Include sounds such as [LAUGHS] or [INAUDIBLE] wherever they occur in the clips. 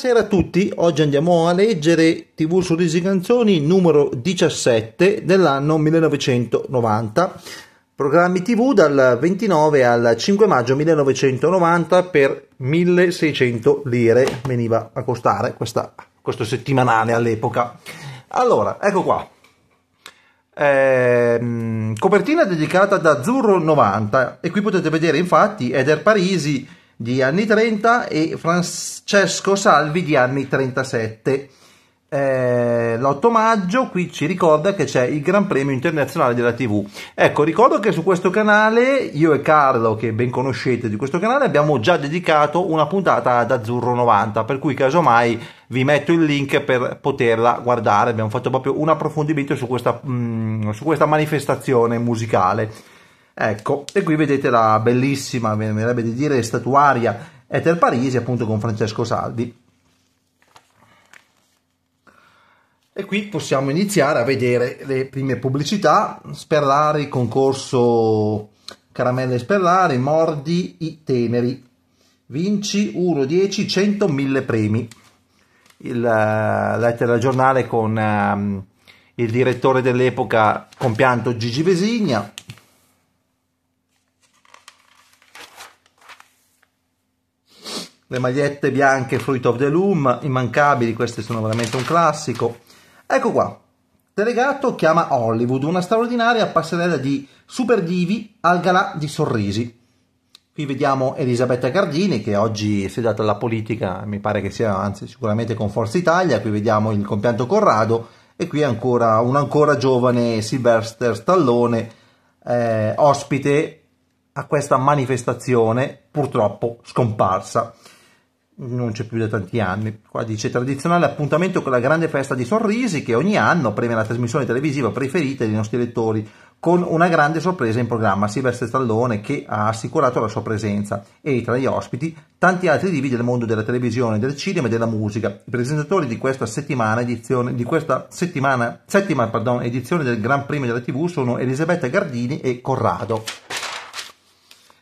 Buonasera a tutti, oggi andiamo a leggere TV su Risi Canzoni numero 17 dell'anno 1990, programmi TV dal 29 al 5 maggio 1990 per 1600 lire, veniva a costare questa, questo settimanale all'epoca. Allora, ecco qua, eh, copertina dedicata ad Azzurro 90 e qui potete vedere infatti Eder Parisi di anni 30 e Francesco Salvi di anni 37. Eh, l'8 maggio qui ci ricorda che c'è il Gran Premio Internazionale della TV. Ecco, ricordo che su questo canale io e Carlo, che ben conoscete di questo canale, abbiamo già dedicato una puntata ad Azzurro 90, per cui casomai vi metto il link per poterla guardare. Abbiamo fatto proprio un approfondimento su questa, mh, mm, su questa manifestazione musicale. Ecco, e qui vedete la bellissima, mi verrebbe di dire, statuaria Eter Parisi, appunto con Francesco Saldi. E qui possiamo iniziare a vedere le prime pubblicità, Sperlari, concorso caramelle Sperlari, mordi i teneri, vinci 1, 10, 100, 1000 premi. Il, eh, lettera giornale con um, il direttore dell'epoca compianto Gigi Vesigna, le magliette bianche Fruit of the Loom, immancabili, queste sono veramente un classico. Ecco qua, Delegato chiama Hollywood, una straordinaria passerella di super divi al galà di sorrisi. Qui vediamo Elisabetta Gardini, che oggi è sedata alla politica, mi pare che sia anzi sicuramente con Forza Italia, qui vediamo il compianto Corrado e qui ancora un ancora giovane Sylvester Stallone eh, ospite a questa manifestazione purtroppo scomparsa non c'è più da tanti anni. Qua dice tradizionale appuntamento con la grande festa di sorrisi che ogni anno premia la trasmissione televisiva preferita dei nostri lettori con una grande sorpresa in programma, Silvestre Stallone che ha assicurato la sua presenza e tra gli ospiti tanti altri divi del mondo della televisione, del cinema e della musica. I presentatori di questa settimana edizione, di questa settimana, settima, pardon, edizione del Gran Premio della TV sono Elisabetta Gardini e Corrado.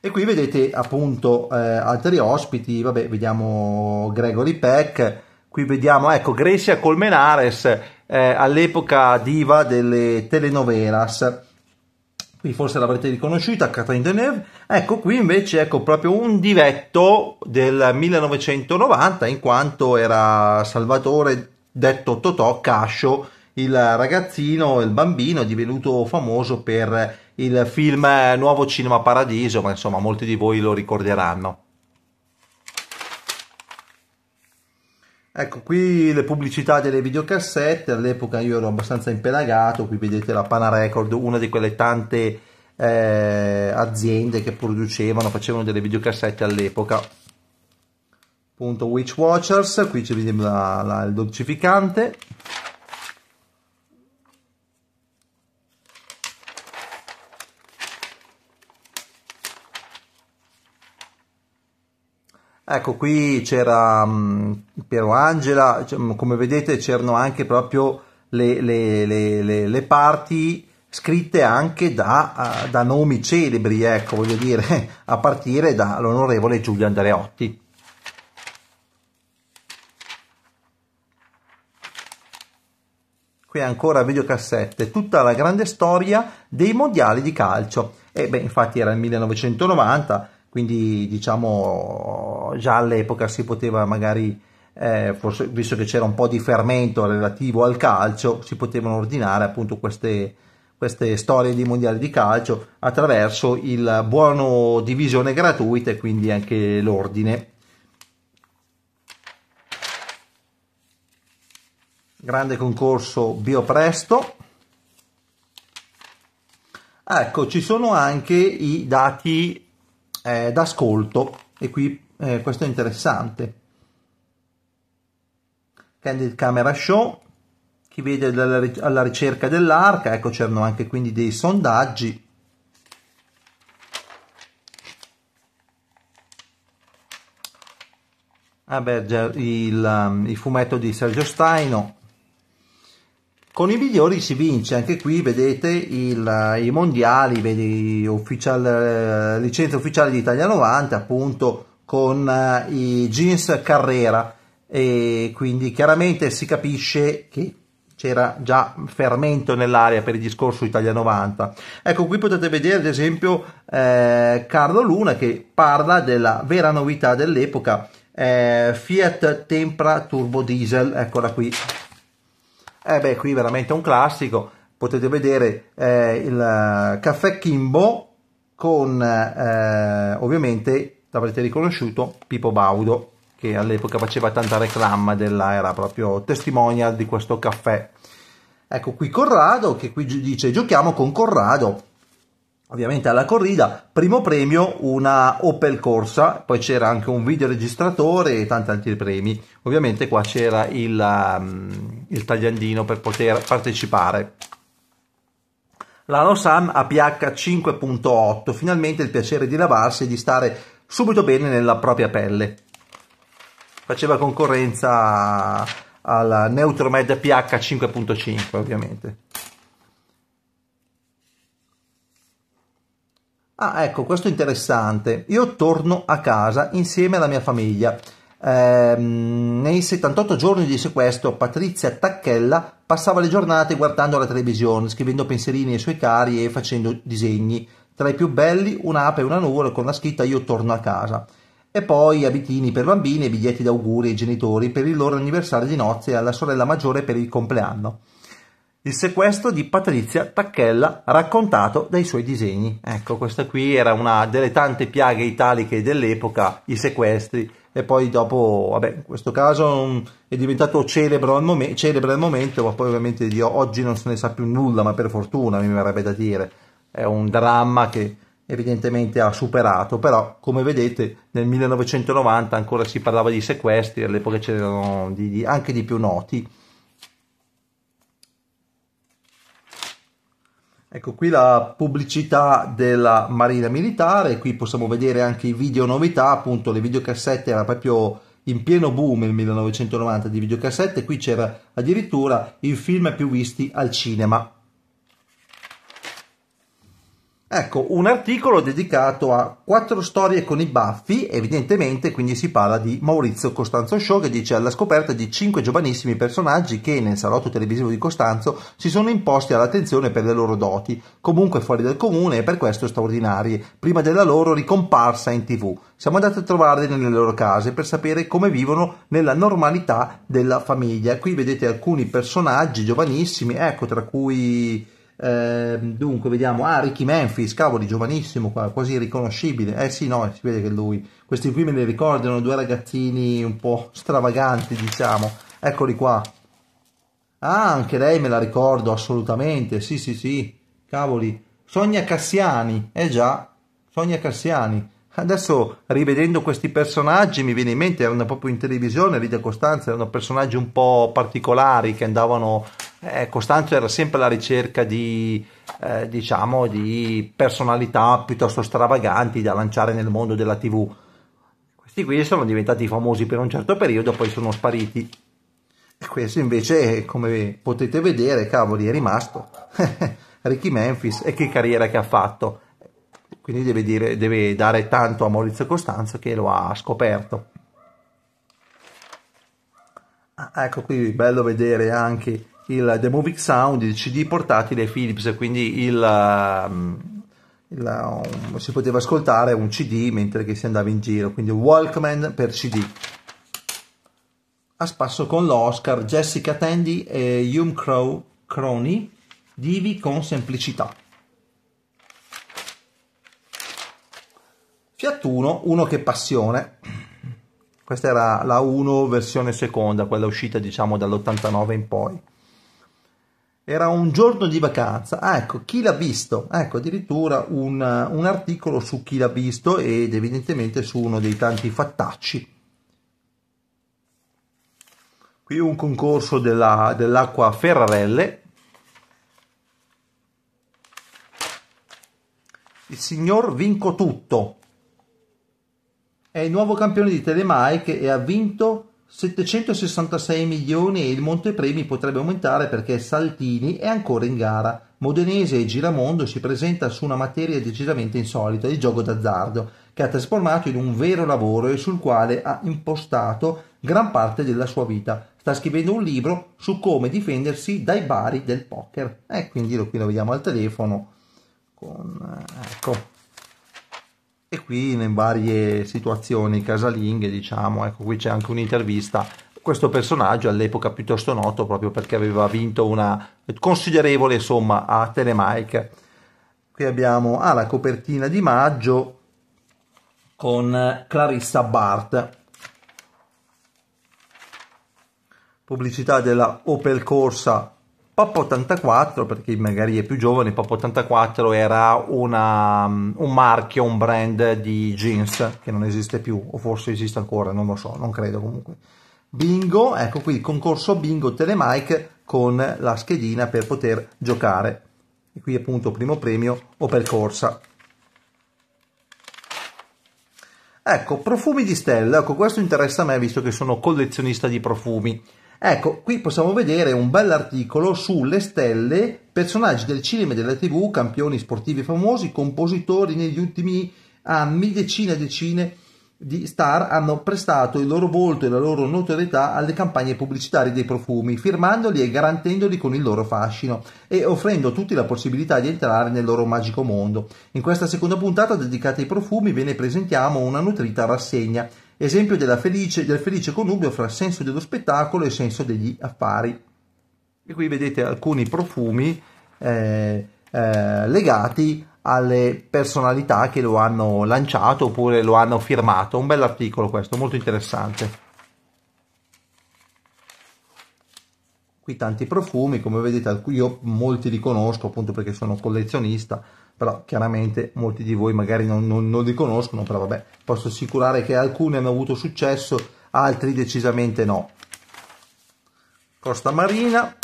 E qui vedete appunto eh, altri ospiti, vabbè, vediamo Gregory Peck, qui vediamo, ecco, Grecia Colmenares eh, all'epoca diva delle telenovelas. Qui forse l'avrete riconosciuta, Catherine Deneuve. Ecco, qui invece ecco proprio un divetto del 1990 in quanto era Salvatore detto Totò Cascio, il ragazzino, il bambino divenuto famoso per il film Nuovo Cinema Paradiso, ma insomma molti di voi lo ricorderanno. Ecco qui le pubblicità delle videocassette, all'epoca io ero abbastanza impelagato, qui vedete la Pana Record, una di quelle tante eh, aziende che producevano, facevano delle videocassette all'epoca. Punto Witch Watchers, qui c'è la, la, il dolcificante. Ecco, qui c'era um, Piero Angela, cioè, mm, come vedete c'erano anche proprio le, le, le, le parti scritte anche da, uh, da, nomi celebri, ecco, voglio dire, [LAUGHS] a partire dall'onorevole Giulio Andreotti. Qui ancora videocassette, tutta la grande storia dei mondiali di calcio. E eh, beh, infatti era il 1990 quindi diciamo già all'epoca si poteva magari, eh, forse, visto che c'era un po' di fermento relativo al calcio, si potevano ordinare appunto queste, queste storie di mondiali di calcio attraverso il buono divisione gratuita e quindi anche l'ordine. Grande concorso Biopresto. Ecco, ci sono anche i dati eh, d'ascolto e qui eh, questo è interessante. Candid Camera Show, chi vede alla ricerca dell'arca, ecco c'erano anche quindi dei sondaggi. Ah beh, il, um, il fumetto di Sergio Staino, con i migliori si vince, anche qui vedete il, i mondiali, vedi official, eh, licenza ufficiale di Italia 90 appunto con eh, i jeans Carrera e quindi chiaramente si capisce che c'era già fermento nell'aria per il discorso Italia 90. Ecco qui potete vedere ad esempio eh, Carlo Luna che parla della vera novità dell'epoca eh, Fiat Tempra Turbo Diesel, eccola qui eh beh qui veramente un classico potete vedere eh, il eh, caffè Kimbo con eh, ovviamente l'avrete riconosciuto Pippo Baudo che all'epoca faceva tanta reclama della era proprio testimonial di questo caffè ecco qui Corrado che qui dice giochiamo con Corrado ovviamente alla corrida, primo premio una Opel Corsa, poi c'era anche un videoregistratore e tanti altri premi. Ovviamente qua c'era il, um, il tagliandino per poter partecipare. La a pH 5.8, finalmente il piacere di lavarsi e di stare subito bene nella propria pelle. Faceva concorrenza alla Neutromed PH 5.5 ovviamente. Ah, ecco, questo è interessante. Io torno a casa insieme alla mia famiglia. Eh, nei 78 giorni di sequestro, Patrizia Tacchella passava le giornate guardando la televisione, scrivendo pensierini ai suoi cari e facendo disegni. Tra i più belli, un'ape e una nuvola con la scritta Io torno a casa. E poi abitini per bambini e biglietti d'auguri ai genitori per il loro anniversario di nozze e alla sorella maggiore per il compleanno il sequestro di Patrizia Tacchella raccontato dai suoi disegni. Ecco, questa qui era una delle tante piaghe italiche dell'epoca, i sequestri. E poi dopo, vabbè, in questo caso mm, è diventato celebre al, mom- celebre al momento, ma poi ovviamente di oggi non se ne sa più nulla, ma per fortuna mi verrebbe da dire. È un dramma che evidentemente ha superato, però come vedete nel 1990 ancora si parlava di sequestri, all'epoca c'erano di, di, anche di più noti. Ecco qui la pubblicità della Marina Militare, qui possiamo vedere anche i video novità, appunto le videocassette era proprio in pieno boom nel 1990 di videocassette, qui c'era addirittura i film più visti al cinema. Ecco, un articolo dedicato a quattro storie con i baffi, evidentemente, quindi si parla di Maurizio Costanzo Show che dice alla scoperta di cinque giovanissimi personaggi che nel salotto televisivo di Costanzo si sono imposti all'attenzione per le loro doti, comunque fuori dal comune e per questo straordinarie, prima della loro ricomparsa in tv. Siamo andati a trovarli nelle loro case per sapere come vivono nella normalità della famiglia. Qui vedete alcuni personaggi giovanissimi, ecco tra cui eh, dunque, vediamo. Ah, Ricky Memphis, cavoli, giovanissimo, qua, quasi riconoscibile. Eh sì, no, si vede che lui. Questi qui me li ricordano due ragazzini un po' stravaganti, diciamo. Eccoli qua. Ah, anche lei me la ricordo assolutamente. Sì, sì, sì. Cavoli. Sonia Cassiani, eh già, Sonia Cassiani Adesso rivedendo questi personaggi mi viene in mente, erano proprio in televisione, Lidia Costanza erano personaggi un po' particolari che andavano, eh, Costanzo era sempre alla ricerca di, eh, diciamo, di personalità piuttosto stravaganti da lanciare nel mondo della tv. Questi qui sono diventati famosi per un certo periodo, poi sono spariti. E questo invece, come potete vedere, cavoli, è rimasto [LAUGHS] Ricky Memphis e che carriera che ha fatto. Quindi deve, dire, deve dare tanto a Maurizio Costanzo che lo ha scoperto. Ah, ecco qui, bello vedere anche il The Moving Sound, il CD portatile Philips, quindi il, um, il, um, si poteva ascoltare un CD mentre si andava in giro, quindi Walkman per CD. A spasso con l'Oscar, Jessica Tandy e Hume Crow, Crony, Divi con semplicità. Fiat 1, Uno che passione, questa era la 1 versione seconda, quella uscita diciamo dall'89 in poi. Era un giorno di vacanza, ah, ecco, chi l'ha visto? Ecco, addirittura un, un articolo su chi l'ha visto ed evidentemente su uno dei tanti fattacci. Qui un concorso dell'acqua Ferrarelle. Il signor vinco tutto, è il nuovo campione di Telemike e ha vinto 766 milioni e il montepremi potrebbe aumentare perché Saltini è ancora in gara. Modenese e Giramondo si presenta su una materia decisamente insolita, il gioco d'azzardo, che ha trasformato in un vero lavoro e sul quale ha impostato gran parte della sua vita. Sta scrivendo un libro su come difendersi dai bari del poker. E eh, quindi lo, qui lo vediamo al telefono. Con, eh, ecco e qui in varie situazioni casalinghe diciamo ecco qui c'è anche un'intervista questo personaggio all'epoca piuttosto noto proprio perché aveva vinto una considerevole somma a Telemike qui abbiamo ah, la copertina di maggio con Clarissa Bart pubblicità della Opel Corsa Pop 84, per chi magari è più giovane, Pop 84 era una, mm, un marchio, un brand di jeans che non esiste più, o forse esiste ancora, non lo so, non credo comunque. Bingo, ecco qui, concorso bingo Telemike con la schedina per poter giocare. E qui appunto primo premio o percorsa. Ecco, profumi di stella, ecco questo interessa a me visto che sono collezionista di profumi. Ecco, qui possiamo vedere un bell'articolo sulle stelle, personaggi del cinema e della tv, campioni sportivi famosi, compositori negli ultimi anni, decine e decine di star hanno prestato il loro volto e la loro notorietà alle campagne pubblicitarie dei profumi, firmandoli e garantendoli con il loro fascino e offrendo a tutti la possibilità di entrare nel loro magico mondo. In questa seconda puntata dedicata ai profumi ve ne presentiamo una nutrita rassegna esempio felice, del felice connubio fra senso dello spettacolo e senso degli affari. E qui vedete alcuni profumi eh, eh, legati alle personalità che lo hanno lanciato oppure lo hanno firmato. Un bell'articolo questo, molto interessante. Qui tanti profumi, come vedete io molti li conosco appunto perché sono collezionista, però chiaramente molti di voi magari non, non, non, li conoscono, però vabbè, posso assicurare che alcuni hanno avuto successo, altri decisamente no. Costa Marina,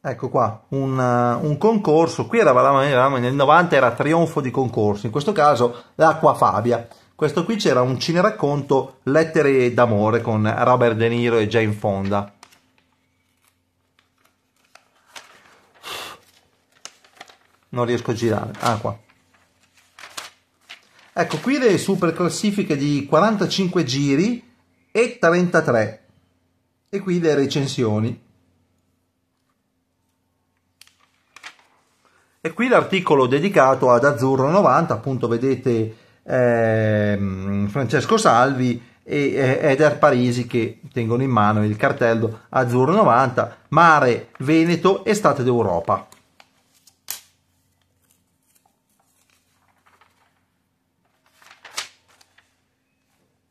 ecco qua, un, uh, un concorso, qui eravamo, eravamo nel 90, era trionfo di concorso, in questo caso l'acqua Fabia. Questo qui c'era un cineracconto Lettere d'amore con Robert De Niro e Jane Fonda non riesco a girare. Ah, qua. Ecco, qui le super classifiche di 45 giri e 33. E qui le recensioni. E qui l'articolo dedicato ad Azzurro 90, appunto vedete eh, Francesco Salvi e eh, Eder Parisi che tengono in mano il cartello Azzurro 90, Mare, Veneto, Estate d'Europa.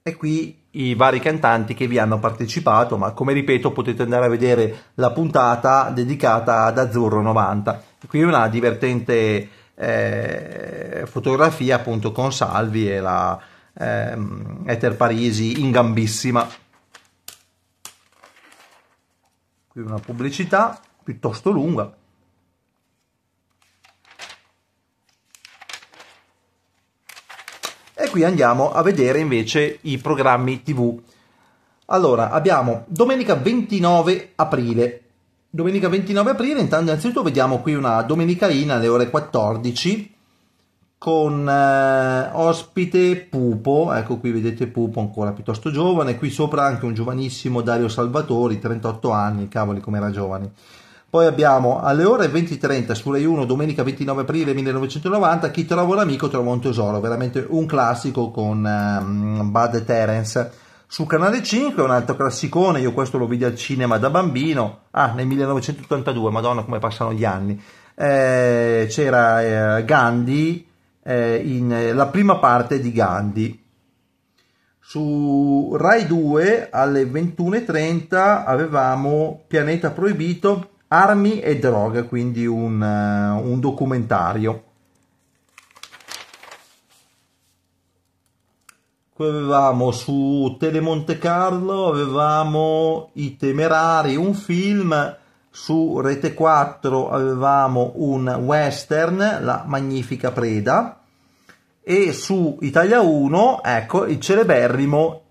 E qui i vari cantanti che vi hanno partecipato, ma come ripeto potete andare a vedere la puntata dedicata ad Azzurro 90. E qui una divertente eh, fotografia appunto con Salvi e la eh, Ether Parisi in gambissima. Qui una pubblicità piuttosto lunga. E qui andiamo a vedere invece i programmi TV. Allora, abbiamo domenica 29 aprile. Domenica 29 aprile, intanto innanzitutto vediamo qui una domenicaina alle ore 14 con eh, ospite Pupo, ecco qui vedete Pupo ancora piuttosto giovane, qui sopra anche un giovanissimo Dario Salvatori, 38 anni, cavoli com'era giovane. Poi abbiamo alle ore 20.30 su Rai 1, domenica 29 aprile 1990, Chi trova un amico trova un tesoro, veramente un classico con um, Bud Terence. Su Canale 5 un altro classicone, io questo lo vidi al cinema da bambino, ah nel 1982, madonna come passano gli anni, eh, c'era eh, Gandhi eh, in eh, la prima parte di Gandhi. Su Rai 2 alle 21.30 avevamo Pianeta Proibito Armi e droga, quindi un, uh, un documentario. Poi avevamo su Telemonte Carlo, avevamo I Temerari, un film, su Rete 4 avevamo un western, La Magnifica Preda, e su Italia 1, ecco, il celeberrimo,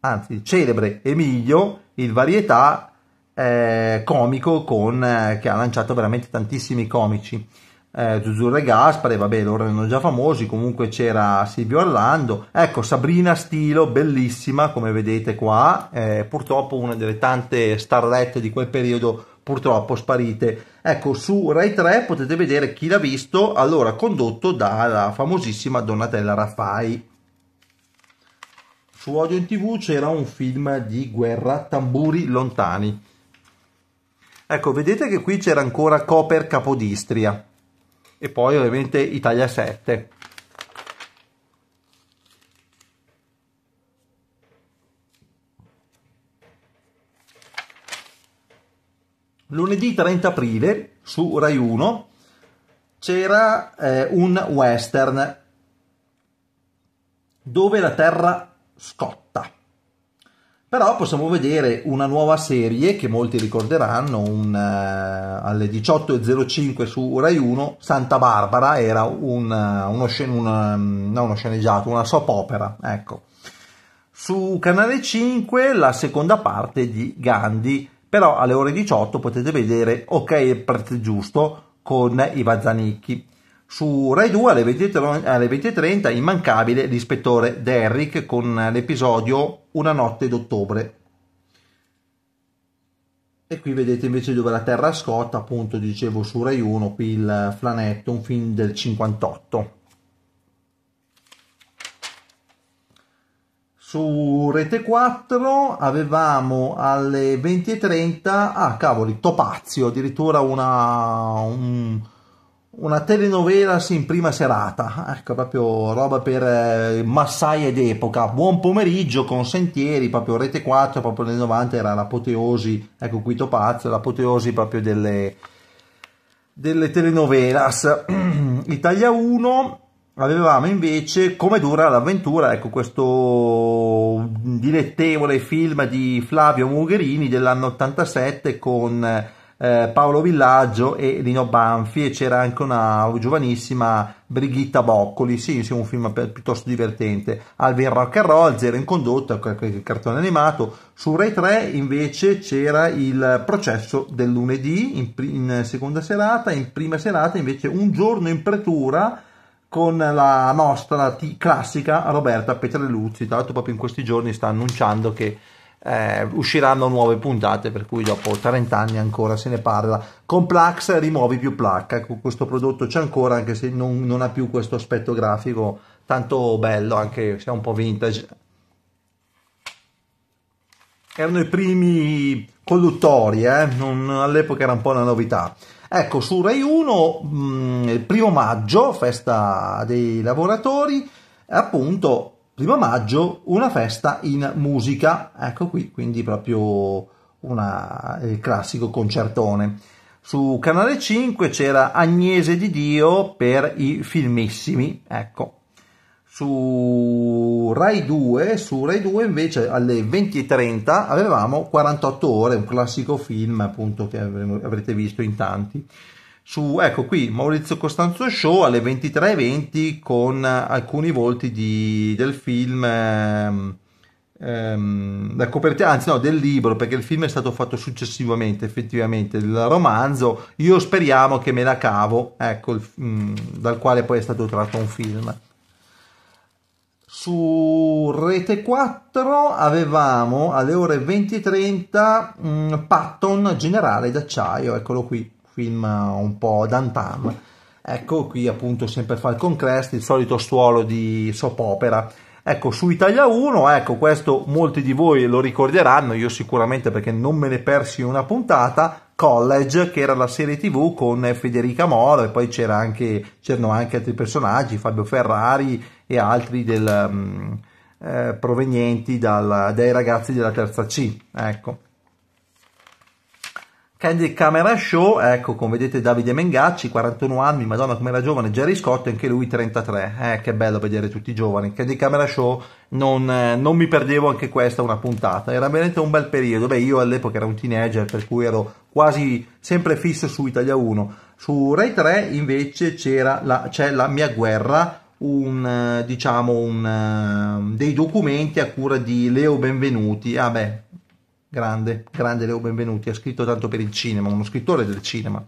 anzi il celebre Emilio, il varietà eh, comico con, eh, che ha lanciato veramente tantissimi comici. Eh, Zuzurra e Gaspare, vabbè, loro erano già famosi, comunque c'era Silvio Orlando. Ecco, Sabrina Stilo, bellissima, come vedete qua, eh, purtroppo una delle tante starlette di quel periodo, purtroppo sparite. Ecco, su Rai 3 potete vedere chi l'ha visto, allora condotto dalla famosissima Donatella Raffai. Su Odio in TV c'era un film di guerra, Tamburi Lontani Ecco, vedete che qui c'era ancora Coper Capodistria e poi ovviamente Italia 7. Lunedì 30 aprile su Rai 1 c'era eh, un western dove la terra scotta però possiamo vedere una nuova serie che molti ricorderanno, un, uh, alle 18.05 su Rai 1, Santa Barbara era un, uh, uno, scen- una, mm, no, uno sceneggiato, una soap opera, ecco. Su Canale 5 la seconda parte di Gandhi, però alle ore 18 potete vedere Ok il prezzo giusto con Iva Zanicchi. Su Rai 2 alle 20.30 alle 20 immancabile l'ispettore Derrick con l'episodio Una notte d'ottobre. E qui vedete invece dove la terra scotta, appunto dicevo su Rai 1, qui il Flanetto, un film del 58. Su Rete 4 avevamo alle 20.30, ah cavoli, Topazio, addirittura una, un, una telenovela in prima serata, ecco proprio roba per eh, massaie d'epoca, buon pomeriggio con Sentieri, proprio Rete 4, proprio nel 90 era l'apoteosi, ecco qui Pazzo, l'apoteosi proprio delle, delle telenovelas. [CLEARS THROAT] Italia 1 avevamo invece Come dura l'avventura, ecco questo dilettevole film di Flavio Mugherini dell'anno 87 con eh, Paolo Villaggio e Lino Banfi e c'era anche una giovanissima Brigitta Boccoli, sì, sì un film piuttosto divertente. Alvin Rock and Roll, Zero in condotta, il cartone animato. Su Rai 3 invece c'era il processo del lunedì in, in seconda serata, in prima serata invece un giorno in pretura con la nostra t- classica Roberta Petrelluzzi, Tra l'altro, proprio in questi giorni sta annunciando che eh, usciranno nuove puntate per cui dopo 30 anni ancora se ne parla con Plax rimuovi più placca questo prodotto c'è ancora anche se non, non ha più questo aspetto grafico tanto bello anche se è un po' vintage erano i primi colluttori eh? non, all'epoca era un po' una novità ecco su Rai 1 mh, mm, il primo maggio festa dei lavoratori appunto primo maggio una festa in musica, ecco qui, quindi proprio una, il classico concertone. Su Canale 5 c'era Agnese di Dio per i filmissimi, ecco. Su Rai 2, su Rai 2 invece alle 20.30 avevamo 48 ore, un classico film appunto che avrete visto in tanti su ecco qui Maurizio Costanzo Show alle 23.20 con alcuni volti di, del film ehm, ehm, la copertina anzi no del libro perché il film è stato fatto successivamente effettivamente il romanzo io speriamo che me la cavo ecco il, mh, mm, dal quale poi è stato tratto un film su Rete 4 avevamo alle ore 20.30 mm, Patton Generale d'acciaio, eccolo qui film eh, un po' d'antan. Ecco qui appunto sempre Falcon Crest, il solito stuolo di soap opera. Ecco, su Italia 1, ecco, questo molti di voi lo ricorderanno, io sicuramente perché non me ne persi una puntata, College, che era la serie tv con Federica Moro e poi c'era anche, c'erano anche altri personaggi, Fabio Ferrari e altri del, mm, eh, provenienti dal, dai ragazzi della terza C, ecco. Candy Camera Show, ecco, come vedete Davide Mengacci, 41 anni, madonna come era giovane, Jerry Scott anche lui 33, eh, che bello vedere tutti i giovani. Candy Camera Show, non, eh, non, mi perdevo anche questa una puntata, era veramente un bel periodo, beh io all'epoca ero un teenager per cui ero quasi sempre fisso su Italia 1. Su Rai 3 invece c'era la, c'è la mia guerra, un, eh, diciamo, un, eh, dei documenti a cura di Leo Benvenuti, ah beh, grande, grande Leo Benvenuti, ha scritto tanto per il cinema, uno scrittore del cinema.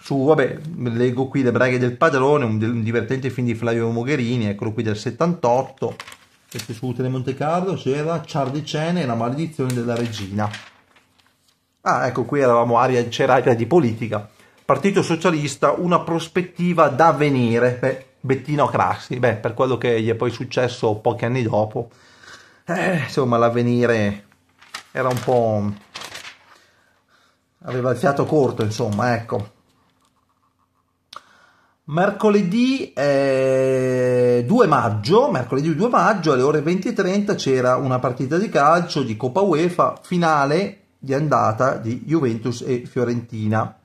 Su, vabbè, leggo qui Le braghe del padrone, un, un divertente film di Flavio Mogherini, eccolo qui del 78. Questo su Tele Monte Carlo c'era Charlie Cene e la maledizione della regina. Ah, ecco, qui eravamo aria, c'era aria di politica. Partito Socialista, una prospettiva da venire. Beh, Bettino Craxi, beh, per quello che gli è poi successo pochi anni dopo. Eh, insomma, l'avvenire era un po' aveva il fiato corto insomma ecco mercoledì eh, 2 maggio mercoledì 2 maggio alle ore 20.30 c'era una partita di calcio di Coppa UEFA finale di andata di Juventus e Fiorentina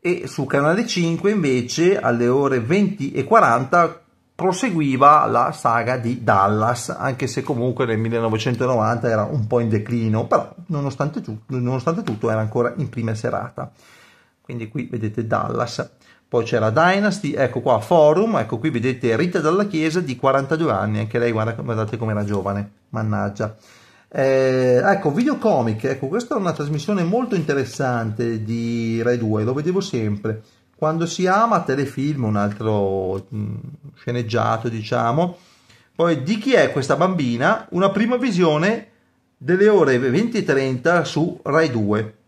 e su canale 5 invece alle ore 20.40 proseguiva la saga di Dallas, anche se comunque nel 1990 era un po' in declino, però nonostante tutto, nonostante tutto era ancora in prima serata. Quindi qui vedete Dallas. Poi c'era Dynasty, ecco qua Forum, ecco qui vedete Rita dalla Chiesa di 42 anni, anche lei guarda, guardate com'era giovane, mannaggia. Eh, ecco, videocomic, ecco, questa è una trasmissione molto interessante di Rai 2, lo vedevo sempre. Quando si ama, telefilm, un altro mm, sceneggiato, diciamo. Poi di chi è questa bambina? Una prima visione delle ore 20.30 su Rai 2.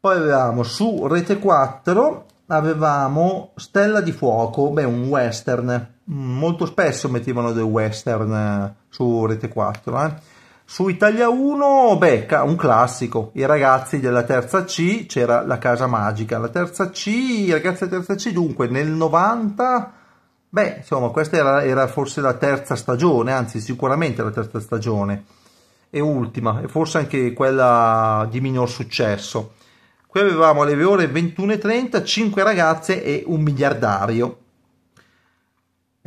Poi avevamo su Rete 4 avevamo Stella di Fuoco, beh un western, mm, molto spesso mettevano dei western eh, su Rete 4, eh? Su Italia 1 beh, un classico, i ragazzi della terza C, c'era la casa magica, la terza C, i ragazzi della terza C dunque nel 90, beh insomma questa era, era forse la terza stagione, anzi sicuramente la terza stagione e ultima e forse anche quella di minor successo. Qui avevamo alle ore 21.30 5 ragazze e un miliardario.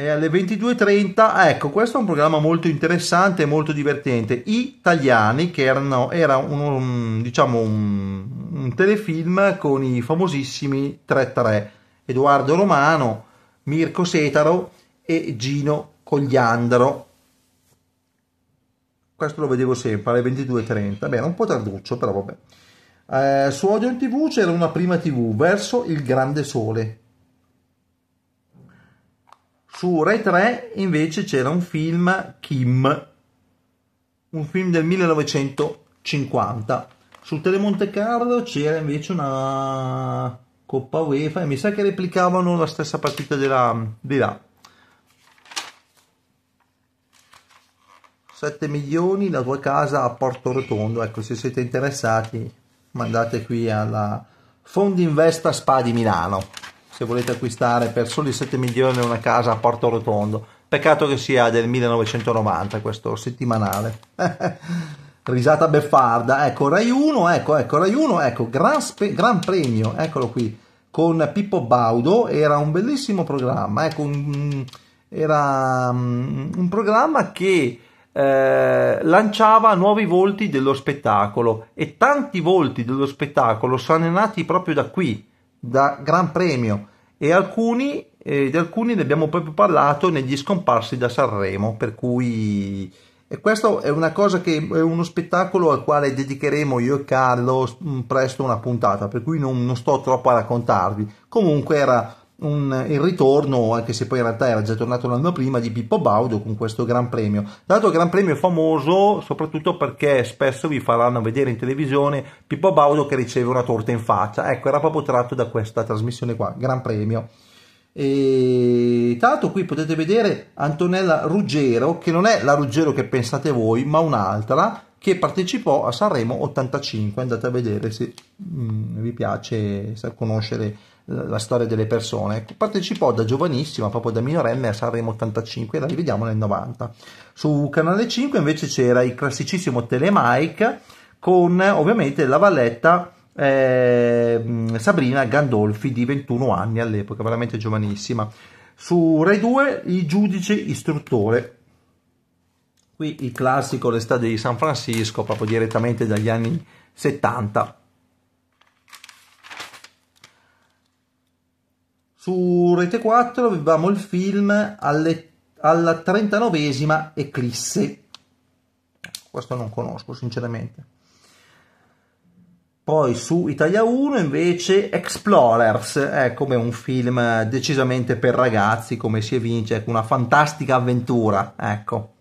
E alle 22.30, ah, ecco, questo è un programma molto interessante e molto divertente. Italiani, che erano, era un, diciamo un, un telefilm con i famosissimi 3-3, Edoardo Romano, Mirko Setaro e Gino Cogliandro. Questo lo vedevo sempre alle 22.30. Beh, era un po' tarduccio, però vabbè. Eh, su Odeon TV c'era una prima TV verso il grande sole, su Rai 3 invece c'era un film Kim, un film del 1950. Su Telemonte Carlo c'era invece una Coppa UEFA e mi sa che replicavano la stessa partita della, di là. 7 milioni la tua casa a Porto Rotondo. Ecco, se siete interessati, mandate qui alla Fondinvesta Spa di Milano se volete acquistare per soli 7 milioni una casa a Porto Rotondo. Peccato che sia del 1990 questo settimanale. [LAUGHS] Risata beffarda, ecco Rai 1, ecco, ecco Rai 1, ecco gran, gran premio, eccolo qui, con Pippo Baudo, era un bellissimo programma, ecco, un, era mm, un programma che eh, lanciava nuovi volti dello spettacolo e tanti volti dello spettacolo sono nati proprio da qui, da Gran Premio e alcuni, eh, di alcuni ne abbiamo proprio parlato negli scomparsi da Sanremo, per cui e questo è una cosa che è uno spettacolo al quale dedicheremo io e Carlo mm, presto una puntata, per cui non, non sto troppo a raccontarvi. Comunque era un, il ritorno, anche se poi in realtà era già tornato l'anno prima, di Pippo Baudo con questo Gran Premio. Dato Gran Premio è famoso soprattutto perché spesso vi faranno vedere in televisione Pippo Baudo che riceve una torta in faccia. Ecco, era proprio tratto da questa trasmissione qua, Gran Premio. E tra l'altro qui potete vedere Antonella Ruggero, che non è la Ruggero che pensate voi, ma un'altra che partecipò a Sanremo 85. Andate a vedere se mm, vi piace conoscere la storia delle persone. Partecipò da giovanissima, proprio da minorenne, a Sanremo 85 la rivediamo nel 90. Su Canale 5 invece c'era il classicissimo Telemike con ovviamente la valletta eh, Sabrina Gandolfi di 21 anni all'epoca, veramente giovanissima. Su Rai 2 il giudice istruttore. Qui il classico l'estate di San Francisco, proprio direttamente dagli anni 70. Su Rete 4 avevamo il film alle, alla 39esima Eclisse. Questo non conosco sinceramente. Poi su Italia 1 invece Explorers, è eh, come un film decisamente per ragazzi, come si evince, ecco, una fantastica avventura, ecco.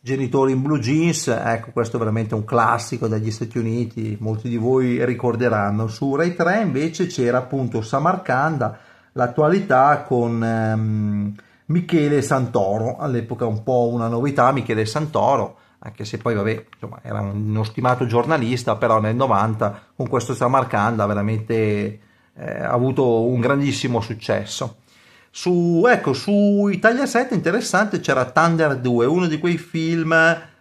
Genitori in blue jeans, ecco questo è veramente un classico dagli Stati Uniti, molti di voi ricorderanno. Su Rai 3 invece c'era appunto Samarcanda, l'attualità con ehm, Michele Santoro, all'epoca un po' una novità Michele Santoro, anche se poi vabbè, insomma, era uno stimato giornalista, però nel 90 con questo Samarcanda veramente eh, avuto un grandissimo successo. Su, ecco, su Italia 7 interessante c'era Thunder 2, uno di quei film,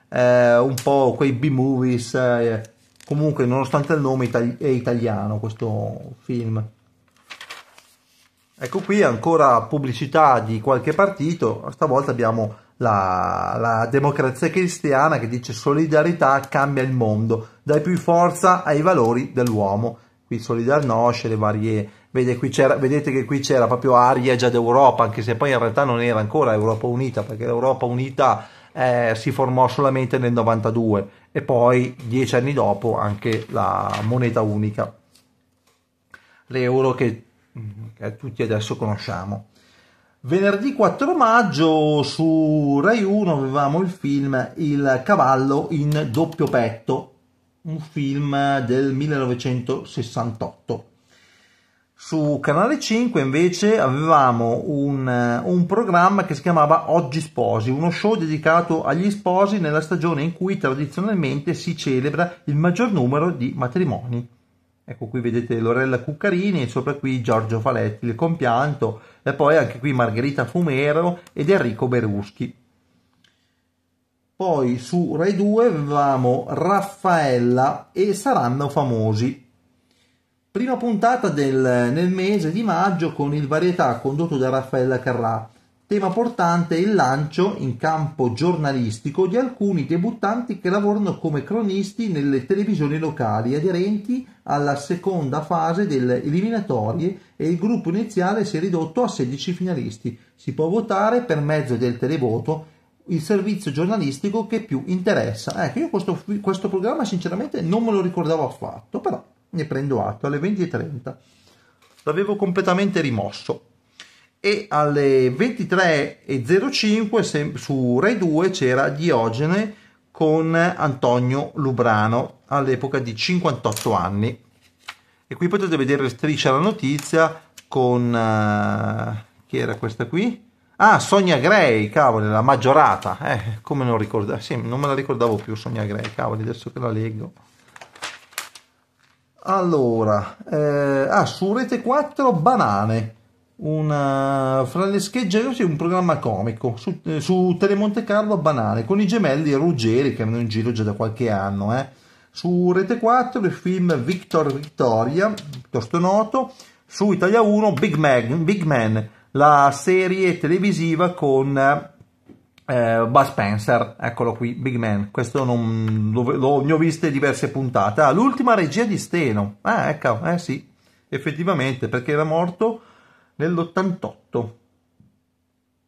eh, un po' quei B-movies, eh, comunque nonostante il nome è italiano questo film. Ecco qui ancora pubblicità di qualche partito, stavolta abbiamo la, la, democrazia cristiana che dice solidarietà cambia il mondo, dai più forza ai valori dell'uomo. Qui Solidarnosc, le varie... Vede, vedete che qui c'era proprio aria già d'Europa, anche se poi in realtà non era ancora Europa Unita, perché l'Europa Unita eh, si formò solamente nel 92 e poi dieci anni dopo anche la moneta unica. L'euro che Mm-hmm. che tutti adesso conosciamo. Venerdì 4 maggio su Rai 1 avevamo il film Il cavallo in doppio petto, un film del 1968. Su Canale 5 invece avevamo un, un, programma che si chiamava Oggi Sposi, uno show dedicato agli sposi nella stagione in cui tradizionalmente si celebra il maggior numero di matrimoni. Ecco qui vedete Lorella Cuccarini e sopra qui Giorgio Faletti, il compianto, e poi anche qui Margherita Fumero ed Enrico Beruschi. Poi su Rai 2 avevamo Raffaella e Saranno Famosi. Prima puntata del, nel mese di maggio con il varietà condotto da Raffaella Carrà tema portante è il lancio in campo giornalistico di alcuni debuttanti che lavorano come cronisti nelle televisioni locali aderenti alla seconda fase delle eliminatorie e il gruppo iniziale si è ridotto a 16 finalisti. Si può votare per mezzo del televoto il servizio giornalistico che più interessa. Ecco, io questo, questo programma sinceramente non me lo ricordavo affatto, però ne prendo atto alle 20.30. L'avevo completamente rimosso e alle 23.05 su Rai 2 c'era Diogene con Antonio Lubrano all'epoca di 58 anni. E qui potete vedere striscia la notizia con... Uh, chi era questa qui? Ah, Sonia Gray, cavoli, la maggiorata. Eh, come non ricordavo? Sì, non me la ricordavo più Sonia Gray, cavoli, adesso che la leggo. Allora, eh, ah, su Rete 4 Banane una, fra le schegge un programma comico su, eh, su Telemonte Carlo banale con i gemelli Ruggeri che erano in giro già da qualche anno eh. su Rete 4 il film Victor Victoria piuttosto noto su Italia 1 Big Man, Big Man la serie televisiva con eh, eh Buzz Spencer eccolo qui Big Man questo non, lo, lo, ne ho viste diverse puntate ah, l'ultima regia di Steno ah ecco eh sì effettivamente perché era morto nell'88.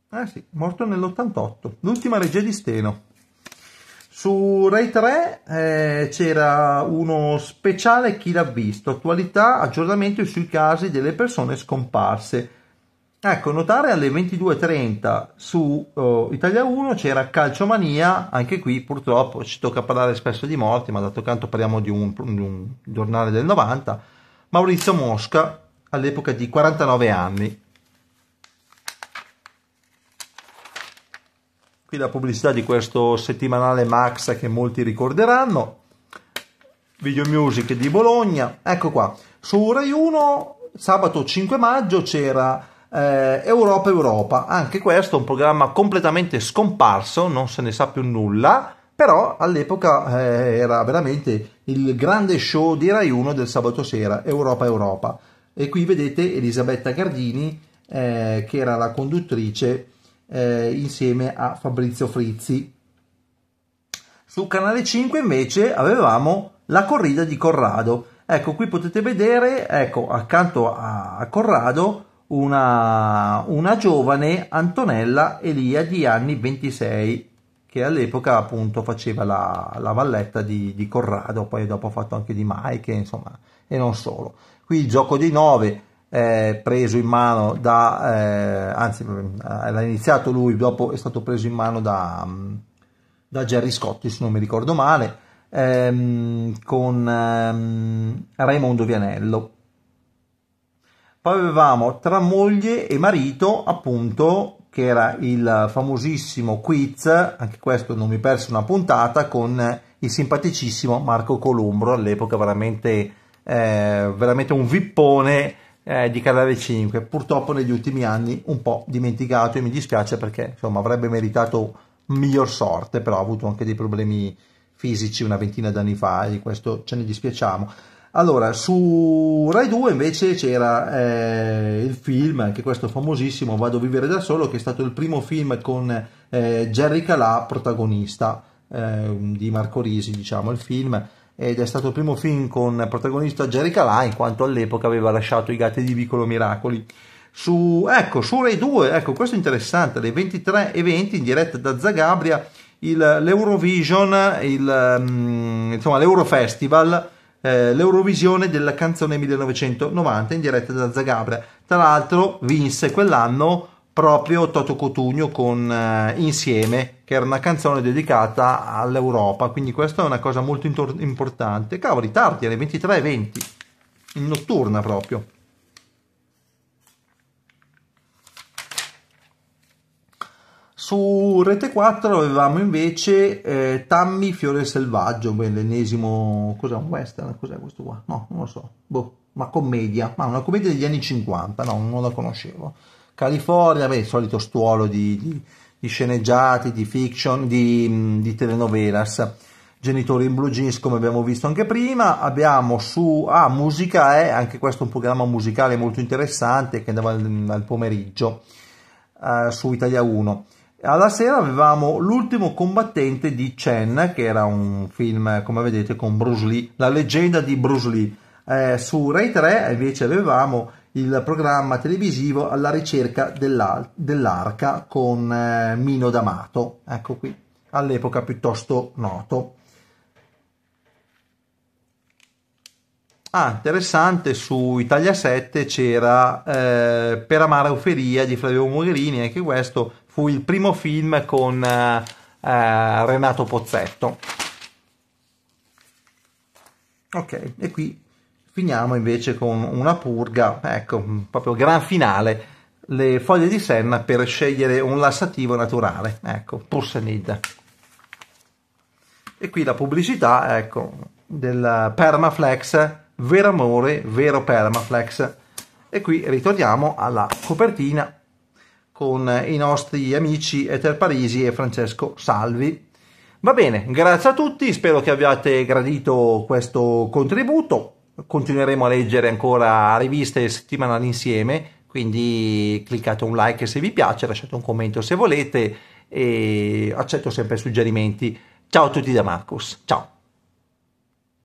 Ah sì, morto nell'88. L'ultima regia di Steno. Su Rai 3 eh, c'era uno speciale Chi l'ha visto, attualità, aggiornamento sui casi delle persone scomparse. Ecco, notare alle 22.30 su uh, Italia 1 c'era Calciomania, anche qui purtroppo ci tocca parlare spesso di morti, ma dato canto parliamo di un, di un giornale del 90. Maurizio Mosca, all'epoca di 49 anni. Qui la pubblicità di questo settimanale Max che molti ricorderanno. Video Music di Bologna. Ecco qua, su Rai 1 sabato 5 maggio c'era eh, Europa Europa, anche questo è un programma completamente scomparso, non se ne sa più nulla, però all'epoca eh, era veramente il grande show di Rai 1 del sabato sera, Europa Europa. E qui vedete Elisabetta Gardini, eh, che era la conduttrice eh, insieme a Fabrizio Frizzi. Su canale 5 invece avevamo la corrida di Corrado. Ecco, qui potete vedere, ecco, accanto a Corrado una, una, giovane Antonella Elia di anni 26 che all'epoca appunto faceva la, la valletta di, di, Corrado, poi dopo ha fatto anche di Mike, insomma, e non solo. Qui il gioco dei 9 eh, preso in mano da, eh, anzi eh, l'ha iniziato lui, dopo è stato preso in mano da, mm, da Jerry Scotti se non mi ricordo male, ehm, con ehm, Raimondo Vianello. Poi avevamo tra moglie e marito, appunto, che era il famosissimo quiz, anche questo non mi perso una puntata, con il simpaticissimo Marco Colombro, all'epoca veramente eh, veramente un vippone eh, di Canale 5, purtroppo negli ultimi anni un po' dimenticato e mi dispiace perché insomma avrebbe meritato miglior sorte, però ha avuto anche dei problemi fisici una ventina d'anni fa e di questo ce ne dispiaciamo. Allora, su Rai 2 invece c'era eh, il film, anche questo famosissimo, Vado a vivere da solo, che è stato il primo film con eh, Jerry Calà protagonista eh, di Marco Risi, diciamo, il film ed è stato il primo film con protagonista Jerry Calà in quanto all'epoca aveva lasciato i gatti di Vicolo Miracoli. Su, ecco, su Rai 2, ecco, questo è interessante, alle 20 in diretta da Zagabria il, l'Eurovision, il, mm, insomma l'Eurofestival, eh, l'Eurovisione della canzone 1990 in diretta da Zagabria. Tra l'altro vinse quell'anno proprio Toto Cotugno con eh, Insieme, che era una canzone dedicata all'Europa, quindi questa è una cosa molto intor- importante. Cavoli, tardi, alle 23.20, in notturna proprio. Su Rete 4 avevamo invece eh, Tammy Fiore Selvaggio, beh, l'ennesimo... cos'è un western? Cos'è questo qua? No, non lo so, boh, una commedia, ma una commedia degli anni 50, no, non la conoscevo. California, beh, il solito stuolo di, di, di sceneggiati, di fiction, di, mm, di, telenovelas. Genitori in Blue Jeans, come abbiamo visto anche prima, abbiamo su ah, Musica è, eh, anche questo è un programma musicale molto interessante che andava al, mm, pomeriggio eh, su Italia 1. Alla sera avevamo L'ultimo combattente di Chen, che era un film, come vedete, con Bruce Lee, la leggenda di Bruce Lee. Eh, su Ray 3 invece avevamo il programma televisivo alla ricerca dell'arca con eh, Mino D'Amato, ecco qui, all'epoca piuttosto noto. Ah, interessante, su Italia 7 c'era eh, Per amare Euferia di Flavio Mogherini, anche questo fu il primo film con eh, Renato Pozzetto. Ok, e qui finiamo invece con una purga, ecco, proprio gran finale, le foglie di senna per scegliere un lassativo naturale, ecco, Pursenid. E qui la pubblicità, ecco, del Permaflex, vero amore, vero Permaflex. E qui ritorniamo alla copertina con i nostri amici Eter Parisi e Francesco Salvi. Va bene, grazie a tutti, spero che abbiate gradito questo contributo continueremo a leggere ancora riviste settimanali insieme, quindi cliccate un like se vi piace, lasciate un commento se volete e accetto sempre suggerimenti. Ciao a tutti da Marcus ciao!